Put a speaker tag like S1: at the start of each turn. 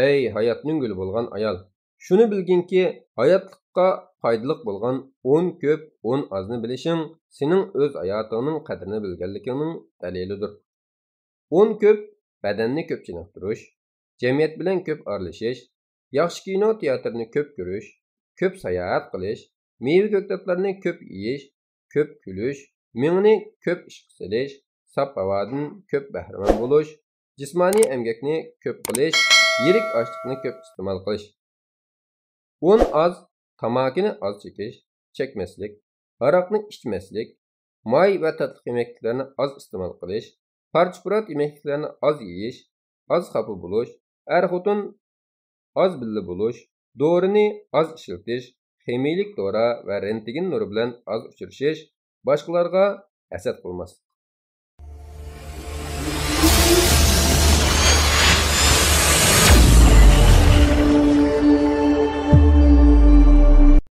S1: ey hayotning guli bo'lgan ayol shuni bilginki hayotlikqa foydaliq bo'lgan o'n ko'p o'n ozni bilishing sening o'z hayotingning qadrini bilganligingning dalilidir o'n ko'p badanni ko'p chiniqtirish jamiyat bilan ko'p aralashish yaxshi kino teatrni ko'p ko'rish ko'p sayohat qilish meva ko'kdotlarni ko'p yeyish ko'p kulish mingni ko'p ishqa silish sap havodan ko'p bahramand bo'lish jismoniy emgakni ko'p qilish yirik ochliqni ko'p iste'mol qilish un oz tamakini oz chekish chekmaslik aroqni ichmaslik moy va tatliq yemakliklarni oz iste'mol qilish parchpurat yemakliklarni oz yeyish oz xafa bo'lish er xotin oz billa bo'lish dorini oz ishlatish hemiylik dora va rentigin nuri bilan oz uchrashish boshqalarga hasad qilmaslik